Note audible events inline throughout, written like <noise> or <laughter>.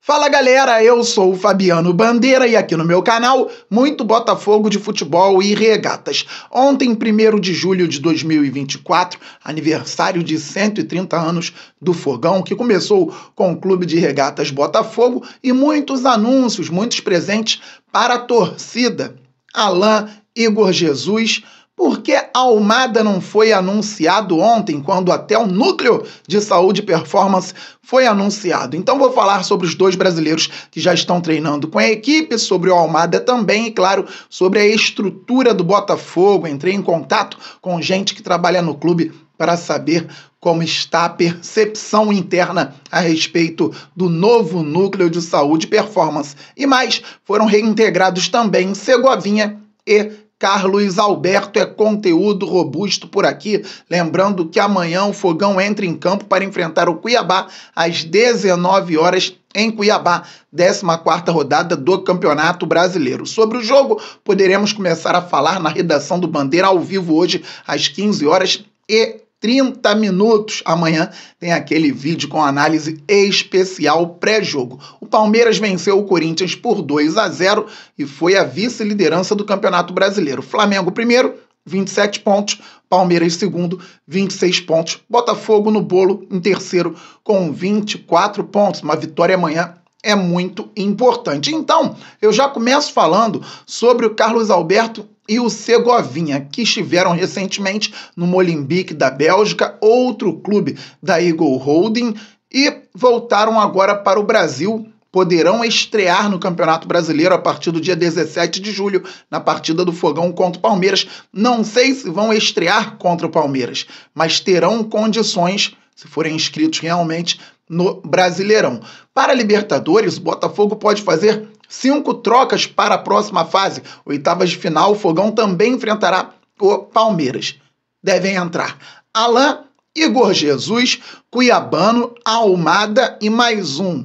Fala galera, eu sou o Fabiano Bandeira e aqui no meu canal, muito Botafogo de futebol e regatas. Ontem, 1 de julho de 2024, aniversário de 130 anos do Fogão, que começou com o Clube de Regatas Botafogo e muitos anúncios, muitos presentes para a torcida. Alain, Igor Jesus, por que Almada não foi anunciado ontem, quando até o núcleo de saúde e performance foi anunciado? Então vou falar sobre os dois brasileiros que já estão treinando com a equipe, sobre o Almada também e claro, sobre a estrutura do Botafogo. Entrei em contato com gente que trabalha no clube para saber como está a percepção interna a respeito do novo núcleo de saúde e performance. E mais, foram reintegrados também Segovinha e Carlos Alberto é conteúdo robusto por aqui. Lembrando que amanhã o Fogão entra em campo para enfrentar o Cuiabá às 19 horas em Cuiabá, 14ª rodada do Campeonato Brasileiro. Sobre o jogo, poderemos começar a falar na redação do Bandeira ao vivo hoje às 15 horas e 30 minutos. Amanhã tem aquele vídeo com análise especial pré-jogo. O Palmeiras venceu o Corinthians por 2 a 0 e foi a vice-liderança do Campeonato Brasileiro. Flamengo primeiro, 27 pontos, Palmeiras segundo, 26 pontos, Botafogo no bolo em terceiro com 24 pontos. Uma vitória amanhã é muito importante. Então, eu já começo falando sobre o Carlos Alberto e o Segovinha, que estiveram recentemente no Molimbique da Bélgica, outro clube da Eagle Holding, e voltaram agora para o Brasil. Poderão estrear no Campeonato Brasileiro a partir do dia 17 de julho, na partida do Fogão contra o Palmeiras. Não sei se vão estrear contra o Palmeiras, mas terão condições, se forem inscritos realmente, no Brasileirão. Para Libertadores, o Botafogo pode fazer cinco trocas para a próxima fase. Oitavas de final, o Fogão também enfrentará o Palmeiras. Devem entrar Alain, Igor Jesus, Cuiabano, Almada e mais um.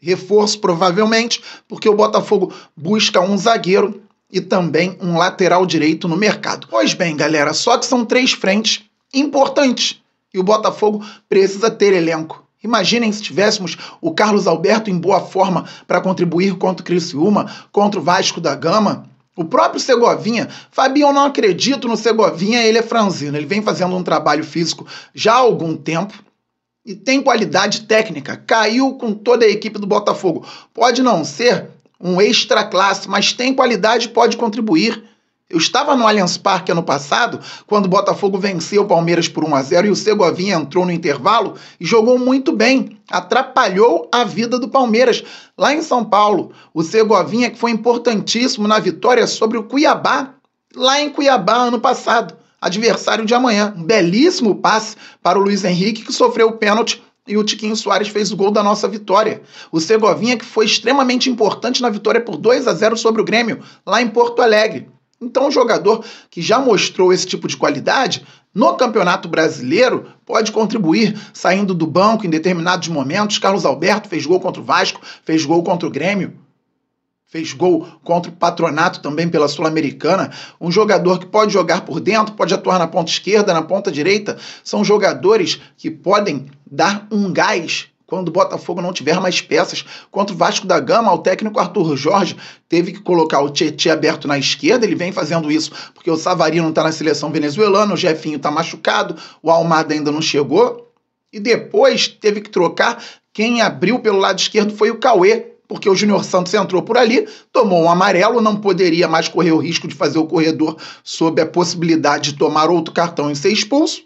Reforço, provavelmente, porque o Botafogo busca um zagueiro e também um lateral direito no mercado. Pois bem, galera, só que são três frentes importantes e o Botafogo precisa ter elenco. Imaginem se tivéssemos o Carlos Alberto em boa forma para contribuir contra o Criciúma, contra o Vasco da Gama. O próprio Segovinha, Fabião não acredito no Segovinha, ele é franzino. Ele vem fazendo um trabalho físico já há algum tempo e tem qualidade técnica. Caiu com toda a equipe do Botafogo. Pode não ser um extra classe, mas tem qualidade, pode contribuir. Eu estava no Allianz Parque ano passado, quando o Botafogo venceu o Palmeiras por 1 a 0 e o Segovinha entrou no intervalo e jogou muito bem, atrapalhou a vida do Palmeiras lá em São Paulo. O Segovinha que foi importantíssimo na vitória sobre o Cuiabá, lá em Cuiabá ano passado, adversário de amanhã. Um belíssimo passe para o Luiz Henrique que sofreu o pênalti e o Tiquinho Soares fez o gol da nossa vitória. O Segovinha que foi extremamente importante na vitória por 2 a 0 sobre o Grêmio lá em Porto Alegre. Então, um jogador que já mostrou esse tipo de qualidade no Campeonato Brasileiro pode contribuir saindo do banco em determinados momentos. Carlos Alberto fez gol contra o Vasco, fez gol contra o Grêmio, fez gol contra o Patronato também pela Sul-Americana. Um jogador que pode jogar por dentro, pode atuar na ponta esquerda, na ponta direita. São jogadores que podem dar um gás quando o Botafogo não tiver mais peças. Contra o Vasco da Gama, o técnico Arthur Jorge teve que colocar o Tietchan aberto na esquerda, ele vem fazendo isso porque o Savari não está na seleção venezuelana, o Jefinho está machucado, o Almada ainda não chegou. E depois teve que trocar. Quem abriu pelo lado esquerdo foi o Cauê, porque o Júnior Santos entrou por ali, tomou um amarelo, não poderia mais correr o risco de fazer o corredor sob a possibilidade de tomar outro cartão e ser expulso.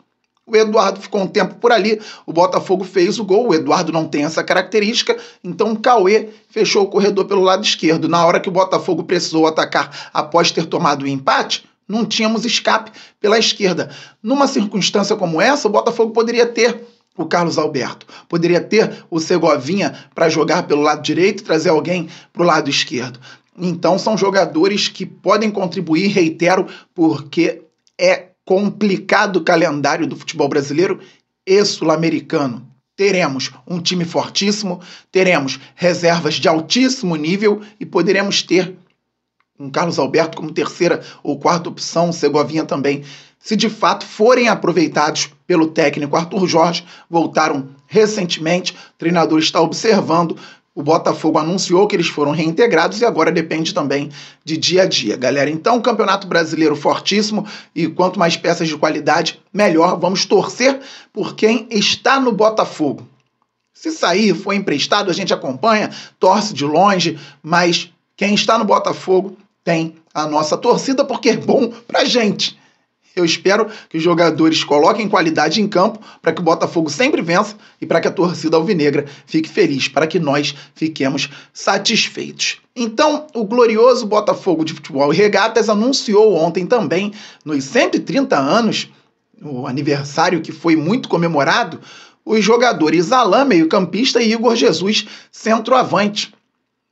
O Eduardo ficou um tempo por ali, o Botafogo fez o gol, o Eduardo não tem essa característica, então o Cauê fechou o corredor pelo lado esquerdo. Na hora que o Botafogo precisou atacar após ter tomado o empate, não tínhamos escape pela esquerda. Numa circunstância como essa, o Botafogo poderia ter o Carlos Alberto. Poderia ter o Segovinha para jogar pelo lado direito e trazer alguém para o lado esquerdo. Então são jogadores que podem contribuir, reitero, porque é complicado calendário do futebol brasileiro e sul-americano. Teremos um time fortíssimo, teremos reservas de altíssimo nível e poderemos ter um Carlos Alberto como terceira ou quarta opção, Segovinha também. Se de fato forem aproveitados pelo técnico Arthur Jorge, voltaram recentemente, o treinador está observando, o Botafogo anunciou que eles foram reintegrados e agora depende também de dia a dia, galera. Então, Campeonato Brasileiro fortíssimo e quanto mais peças de qualidade, melhor. Vamos torcer por quem está no Botafogo. Se sair, foi emprestado, a gente acompanha, torce de longe, mas quem está no Botafogo tem a nossa torcida porque é bom pra gente. Eu espero que os jogadores coloquem qualidade em campo para que o Botafogo sempre vença e para que a torcida alvinegra fique feliz, para que nós fiquemos satisfeitos. Então, o glorioso Botafogo de Futebol e Regatas anunciou ontem também, nos 130 anos, o aniversário que foi muito comemorado, os jogadores Alain, meio-campista, e Igor Jesus, centroavante.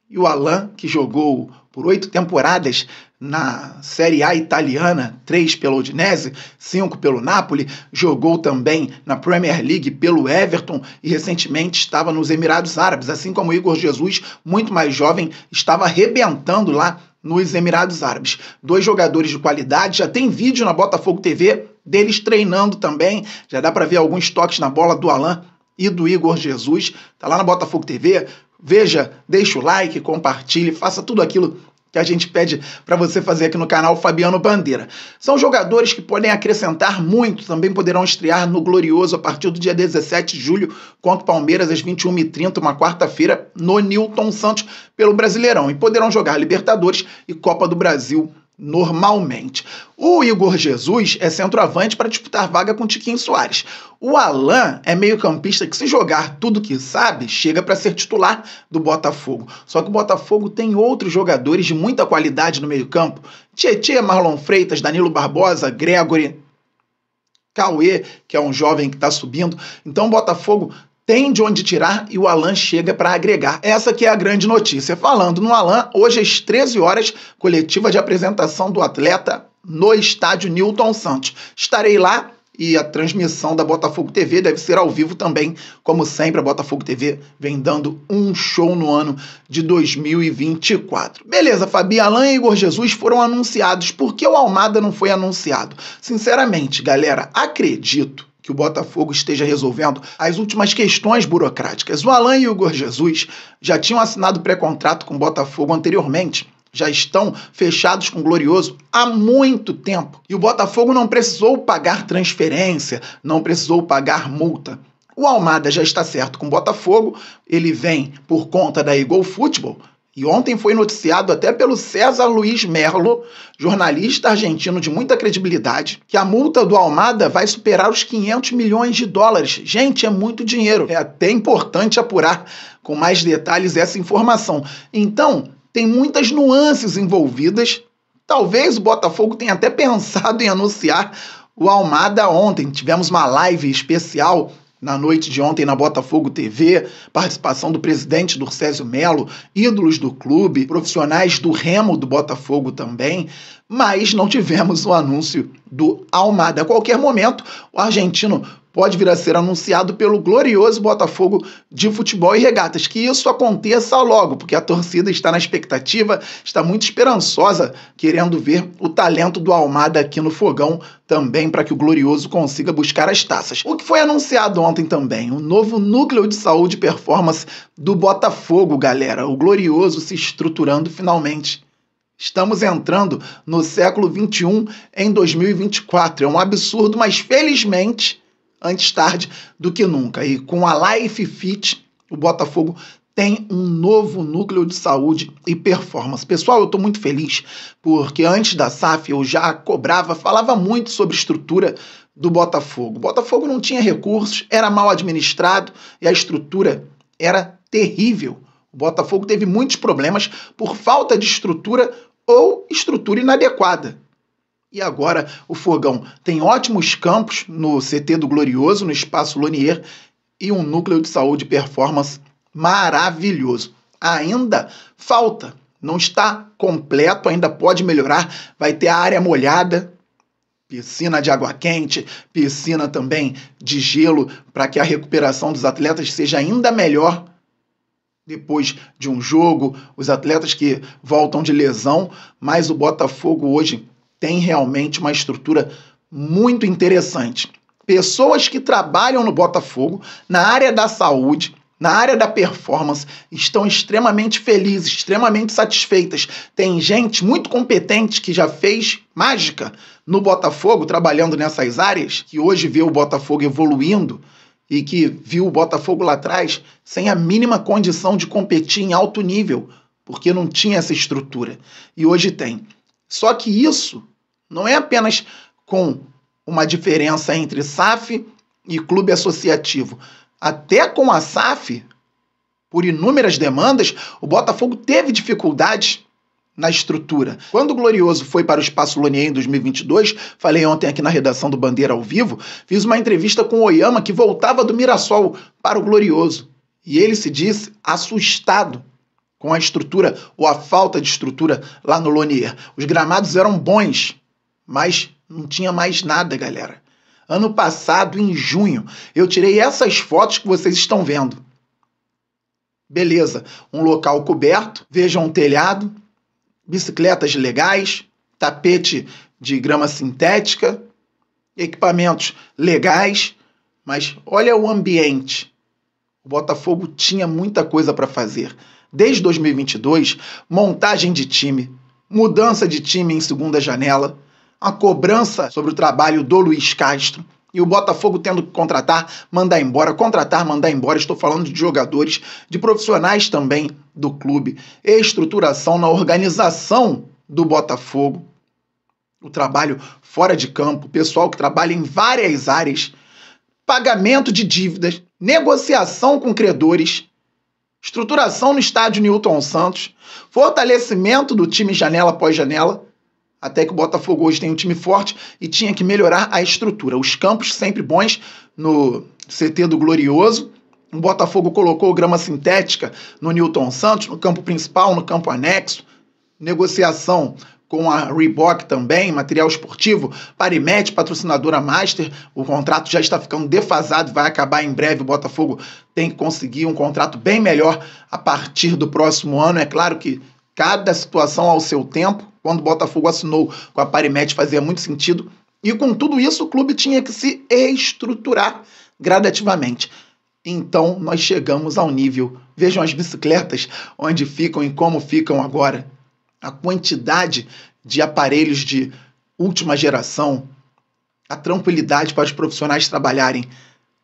E o Alain, que jogou por oito temporadas na Série A italiana, três pelo Udinese, cinco pelo Napoli, jogou também na Premier League pelo Everton e recentemente estava nos Emirados Árabes, assim como Igor Jesus, muito mais jovem, estava arrebentando lá nos Emirados Árabes. Dois jogadores de qualidade, já tem vídeo na Botafogo TV deles treinando também, já dá para ver alguns toques na bola do Alan e do Igor Jesus. Tá lá na Botafogo TV, Veja, deixa o like, compartilhe, faça tudo aquilo que a gente pede para você fazer aqui no canal Fabiano Bandeira. São jogadores que podem acrescentar muito, também poderão estrear no Glorioso a partir do dia 17 de julho contra o Palmeiras às 21h30, uma quarta-feira, no Newton Santos, pelo Brasileirão. E poderão jogar Libertadores e Copa do Brasil normalmente. O Igor Jesus é centroavante para disputar vaga com Tiquinho Soares. O Alain é meio-campista que, se jogar tudo que sabe, chega para ser titular do Botafogo. Só que o Botafogo tem outros jogadores de muita qualidade no meio-campo: Tietê, Marlon Freitas, Danilo Barbosa, Gregory. Cauê, que é um jovem que está subindo. Então o Botafogo tem de onde tirar e o Alan chega para agregar. Essa que é a grande notícia. Falando no Alan, hoje às 13 horas, coletiva de apresentação do atleta no estádio Newton Santos. Estarei lá e a transmissão da Botafogo TV deve ser ao vivo também. Como sempre, a Botafogo TV vem dando um show no ano de 2024. Beleza, Fabi, Alain e Igor Jesus foram anunciados. Por que o Almada não foi anunciado? Sinceramente, galera, acredito que o Botafogo esteja resolvendo as últimas questões burocráticas. O Alan e o Igor Jesus já tinham assinado pré-contrato com o Botafogo anteriormente. Já estão fechados com o Glorioso há muito tempo. E o Botafogo não precisou pagar transferência, não precisou pagar multa. O Almada já está certo com o Botafogo, ele vem por conta da Eagle Futebol, e ontem foi noticiado até pelo César Luiz Merlo, jornalista argentino de muita credibilidade, que a multa do Almada vai superar os 500 milhões de dólares. Gente, é muito dinheiro. É até importante apurar com mais detalhes essa informação. Então, tem muitas nuances envolvidas. Talvez o Botafogo tenha até <laughs> pensado em anunciar o Almada ontem. Tivemos uma live especial na noite de ontem na Botafogo TV, participação do presidente Durcésio Melo, ídolos do clube, profissionais do remo do Botafogo também, mas não tivemos o anúncio do Almada. A qualquer momento, o argentino pode vir a ser anunciado pelo glorioso Botafogo de Futebol e Regatas. Que isso aconteça logo, porque a torcida está na expectativa, está muito esperançosa, querendo ver o talento do Almada aqui no fogão também para que o glorioso consiga buscar as taças. O que foi anunciado ontem também, o novo núcleo de saúde e performance do Botafogo, galera. O glorioso se estruturando finalmente. Estamos entrando no século 21 em 2024. É um absurdo, mas felizmente antes tarde do que nunca. E com a Life Fit, o Botafogo tem um novo núcleo de saúde e performance. Pessoal, eu estou muito feliz porque antes da SAF eu já cobrava, falava muito sobre estrutura do Botafogo. O Botafogo não tinha recursos, era mal administrado e a estrutura era terrível. O Botafogo teve muitos problemas por falta de estrutura ou estrutura inadequada. E agora o Fogão tem ótimos campos no CT do Glorioso, no Espaço Lonier, e um núcleo de saúde e performance maravilhoso. Ainda falta, não está completo, ainda pode melhorar. Vai ter a área molhada, piscina de água quente, piscina também de gelo, para que a recuperação dos atletas seja ainda melhor depois de um jogo, os atletas que voltam de lesão, mas o Botafogo hoje tem realmente uma estrutura muito interessante. Pessoas que trabalham no Botafogo, na área da saúde, na área da performance, estão extremamente felizes, extremamente satisfeitas. Tem gente muito competente que já fez mágica no Botafogo, trabalhando nessas áreas, que hoje vê o Botafogo evoluindo e que viu o Botafogo lá atrás sem a mínima condição de competir em alto nível, porque não tinha essa estrutura. E hoje tem. Só que isso não é apenas com uma diferença entre SAF e clube associativo. Até com a SAF, por inúmeras demandas, o Botafogo teve dificuldades na estrutura. Quando o Glorioso foi para o Espaço Lonier em 2022, falei ontem aqui na redação do Bandeira ao vivo, fiz uma entrevista com o Oyama que voltava do Mirassol para o Glorioso. E ele se disse assustado com a estrutura ou a falta de estrutura lá no Lonier. Os gramados eram bons, mas não tinha mais nada, galera. Ano passado, em junho, eu tirei essas fotos que vocês estão vendo. Beleza, um local coberto, vejam um telhado, bicicletas legais, tapete de grama sintética, equipamentos legais, mas olha o ambiente. O Botafogo tinha muita coisa para fazer desde 2022, montagem de time, mudança de time em segunda janela, a cobrança sobre o trabalho do Luiz Castro e o Botafogo tendo que contratar, mandar embora, contratar, mandar embora. Estou falando de jogadores, de profissionais também do clube, estruturação na organização do Botafogo, o trabalho fora de campo, pessoal que trabalha em várias áreas, pagamento de dívidas, negociação com credores, estruturação no estádio Newton Santos, fortalecimento do time janela após janela, até que o Botafogo hoje tem um time forte e tinha que melhorar a estrutura. Os campos sempre bons no CT do Glorioso. O Botafogo colocou grama sintética no Newton Santos, no campo principal, no campo anexo. Negociação com a Reebok também, material esportivo, Parimet, patrocinadora Master, o contrato já está ficando defasado, vai acabar em breve, o Botafogo tem que conseguir um contrato bem melhor a partir do próximo ano, é claro que cada situação ao seu tempo, quando o Botafogo assinou com a Parimet fazia muito sentido, e com tudo isso o clube tinha que se estruturar gradativamente. Então nós chegamos ao nível, vejam as bicicletas, onde ficam e como ficam agora a quantidade de aparelhos de última geração, a tranquilidade para os profissionais trabalharem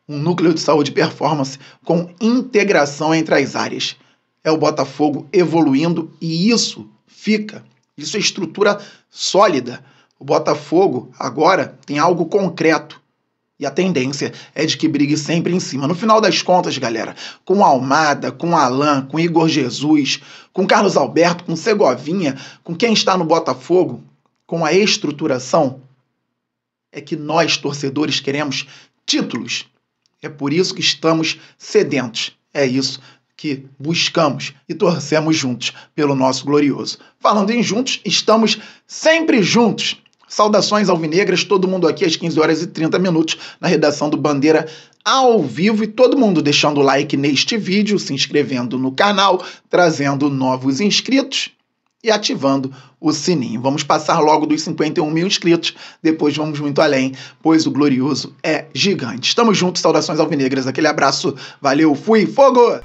um núcleo de saúde e performance com integração entre as áreas. É o Botafogo evoluindo e isso fica. Isso é estrutura sólida. O Botafogo agora tem algo concreto e a tendência é de que brigue sempre em cima. No final das contas, galera, com Almada, com Alain, com Igor Jesus, com Carlos Alberto, com Segovinha, com quem está no Botafogo, com a estruturação, é que nós, torcedores, queremos títulos. É por isso que estamos sedentos. É isso que buscamos e torcemos juntos pelo nosso glorioso. Falando em juntos, estamos sempre juntos Saudações alvinegras, todo mundo aqui às 15 horas e 30 minutos na redação do Bandeira ao vivo e todo mundo deixando o like neste vídeo, se inscrevendo no canal, trazendo novos inscritos e ativando o sininho. Vamos passar logo dos 51 mil inscritos, depois vamos muito além, pois o glorioso é gigante. Estamos juntos, saudações alvinegras, aquele abraço, valeu, fui, fogo!